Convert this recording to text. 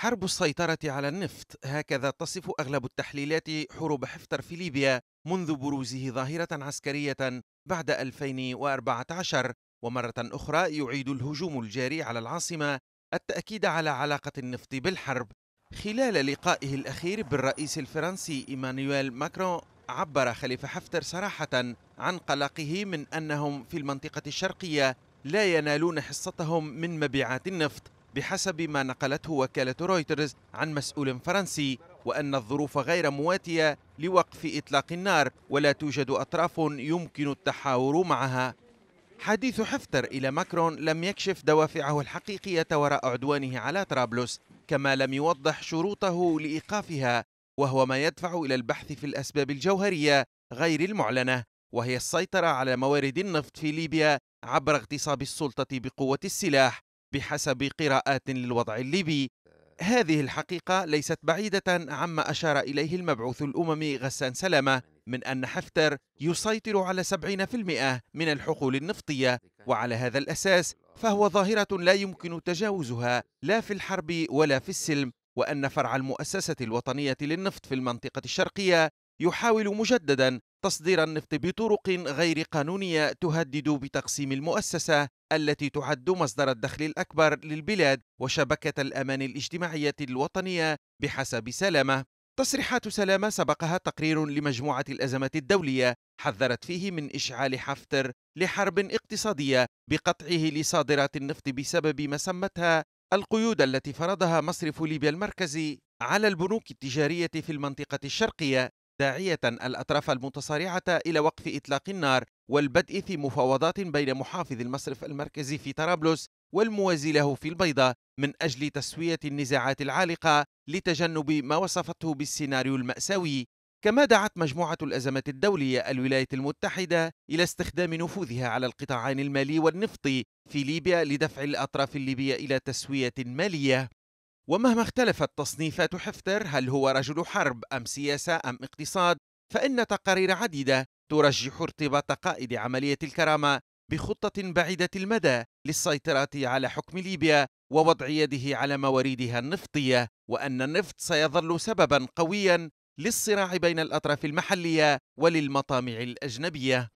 حرب السيطرة على النفط هكذا تصف أغلب التحليلات حروب حفتر في ليبيا منذ بروزه ظاهرة عسكرية بعد 2014 ومرة أخرى يعيد الهجوم الجاري على العاصمة التأكيد على علاقة النفط بالحرب خلال لقائه الأخير بالرئيس الفرنسي إيمانويل ماكرون عبر خليفة حفتر صراحة عن قلقه من أنهم في المنطقة الشرقية لا ينالون حصتهم من مبيعات النفط بحسب ما نقلته وكالة رويترز عن مسؤول فرنسي وأن الظروف غير مواتية لوقف إطلاق النار ولا توجد أطراف يمكن التحاور معها حديث حفتر إلى ماكرون لم يكشف دوافعه الحقيقية وراء عدوانه على طرابلس كما لم يوضح شروطه لإيقافها وهو ما يدفع إلى البحث في الأسباب الجوهرية غير المعلنة وهي السيطرة على موارد النفط في ليبيا عبر اغتصاب السلطة بقوة السلاح بحسب قراءات للوضع الليبي آه. هذه الحقيقة ليست بعيدة عما أشار إليه المبعوث الأممي غسان سلامة يعني من أن حفتر يسيطر على 70% من الحقول النفطية وعلى هذا الأساس فهو ظاهرة لا يمكن تجاوزها لا في الحرب ولا في السلم وأن فرع المؤسسة الوطنية للنفط في المنطقة الشرقية يحاول مجددا تصدير النفط بطرق غير قانونية تهدد بتقسيم المؤسسة التي تعد مصدر الدخل الأكبر للبلاد وشبكة الأمان الاجتماعية الوطنية بحسب سلامة. تصريحات سلامة سبقها تقرير لمجموعة الأزمة الدولية حذرت فيه من إشعال حفتر لحرب اقتصادية بقطعه لصادرات النفط بسبب ما سمتها القيود التي فرضها مصرف ليبيا المركزي على البنوك التجارية في المنطقة الشرقية داعية الأطراف المتصارعة إلى وقف إطلاق النار والبدء في مفاوضات بين محافظ المصرف المركزي في طرابلس والموازي له في البيضة من أجل تسوية النزاعات العالقة لتجنب ما وصفته بالسيناريو المأساوي كما دعت مجموعة الأزمات الدولية الولايات المتحدة إلى استخدام نفوذها على القطاعين المالي والنفطي في ليبيا لدفع الأطراف الليبية إلى تسوية مالية ومهما اختلفت تصنيفات حفتر هل هو رجل حرب أم سياسة أم اقتصاد فإن تقارير عديدة ترجح ارتباط قائد عملية الكرامة بخطة بعيدة المدى للسيطرة على حكم ليبيا ووضع يده على مواردها النفطية وأن النفط سيظل سببا قويا للصراع بين الأطراف المحلية وللمطامع الأجنبية